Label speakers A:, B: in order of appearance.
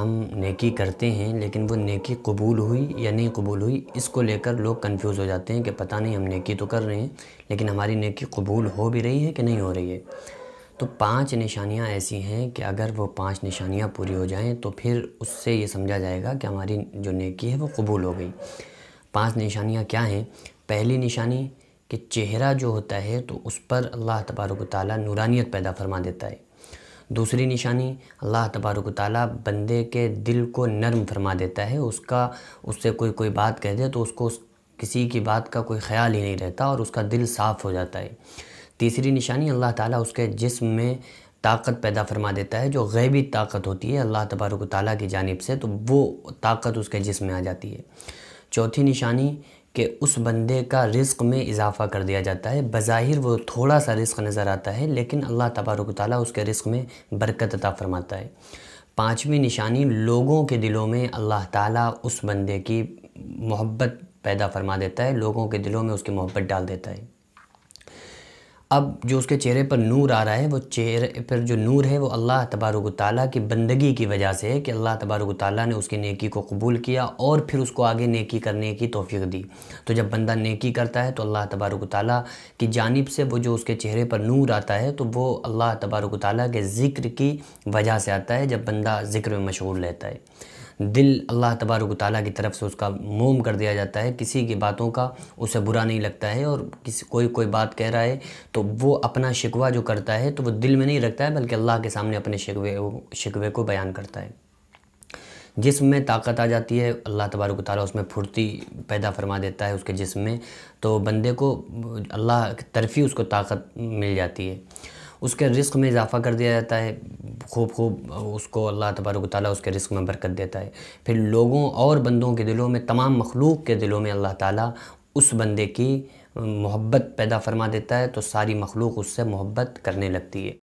A: हम नेकी करते हैं लेकिन वो नेकी कबूल हुई या नहीं कबूल हुई इसको लेकर लोग कंफ्यूज हो जाते हैं कि पता नहीं हम नेकी तो कर रहे हैं लेकिन हमारी नेकी कबूल हो भी रही है कि नहीं हो रही है तो पांच निशानियां ऐसी हैं कि अगर वो पांच निशानियां पूरी हो जाएं तो फिर उससे ये समझा जाएगा कि हमारी जो नेकी है वो कबूल हो गई पाँच निशानियाँ क्या हैं पहली निशानी कि चेहरा जो होता है तो उस पर अल्लाह तबारक ताली नूरानियत पैदा फरमा देता है दूसरी निशानी अल्लाह तबारक ताली बंदे के दिल को नरम फरमा देता है उसका उससे कोई कोई बात कह दे तो उसको उस किसी की बात का कोई ख्याल ही नहीं रहता और उसका दिल साफ़ हो जाता है तीसरी निशानी अल्लाह ताली उसके जिसम में ताकत पैदा फरमा देता है जो गैबी ताकत होती है अल्लाह तबारक ताली की जानब से तो वो ताकत उसके जिसम में आ जाती है चौथी निशानी कि उस बंदे का रिस्क में इजाफ़ा कर दिया जाता है बज़ाहिर वो थोड़ा सा रिस्क नज़र आता है लेकिन अल्लाह तबारक ताली उसके रिस्क में बरकत अता फरमाता है पाँचवीं निशानी लोगों के दिलों में अल्लाह ताली उस बंदे की मोहब्बत पैदा फरमा देता है लोगों के दिलों में उसकी मोहब्बत डाल देता है अब जो उसके चेहरे पर नूर आ रहा है वो चेहरे पर जो नूर है वो अल्लाह तबारक ताली की बंदगी की वजह से है कि अल्लाह तबारक ताली ने उसकी नेकी को कबूल किया और फिर उसको आगे नेकी करने की तोफ़ी दी तो जब बंदा नेकी करता है तो अल्लाह तबारक ताली की जानब से वो जो उसके चेहरे पर नूर आता है तो वो अल्लाह तबारक ताली के ज़िक्र की वजह से आता है जब बंदा ज़िक्र में मशहूर रहता है दिल अल्लाह तबारक ताली की तरफ से उसका मोम कर दिया जाता है किसी की बातों का उसे बुरा नहीं लगता है और किसी कोई कोई बात कह रहा है तो वो अपना शिकवा जो करता है तो वो दिल में नहीं रखता है बल्कि अल्लाह के सामने अपने शिकवे शिकवे को बयान करता है जिसम में ताकत आ जाती है अल्लाह तबारक ताली उसमें फुर्ती पैदा फरमा देता है उसके जिसम में तो बंदे को अल्लाह की तरफ ही उसको ताकत मिल जाती है उसके रिस्क में इजाफा कर दिया जाता है खूब खूब उसको अल्लाह तबारक ताली उसके रिस्क में बरकत देता है फिर लोगों और बंदों के दिलों में तमाम मखलूक के दिलों में अल्लाह ताली उस बंदे की मोहब्बत पैदा फरमा देता है तो सारी मखलूक उससे मोहब्बत करने लगती है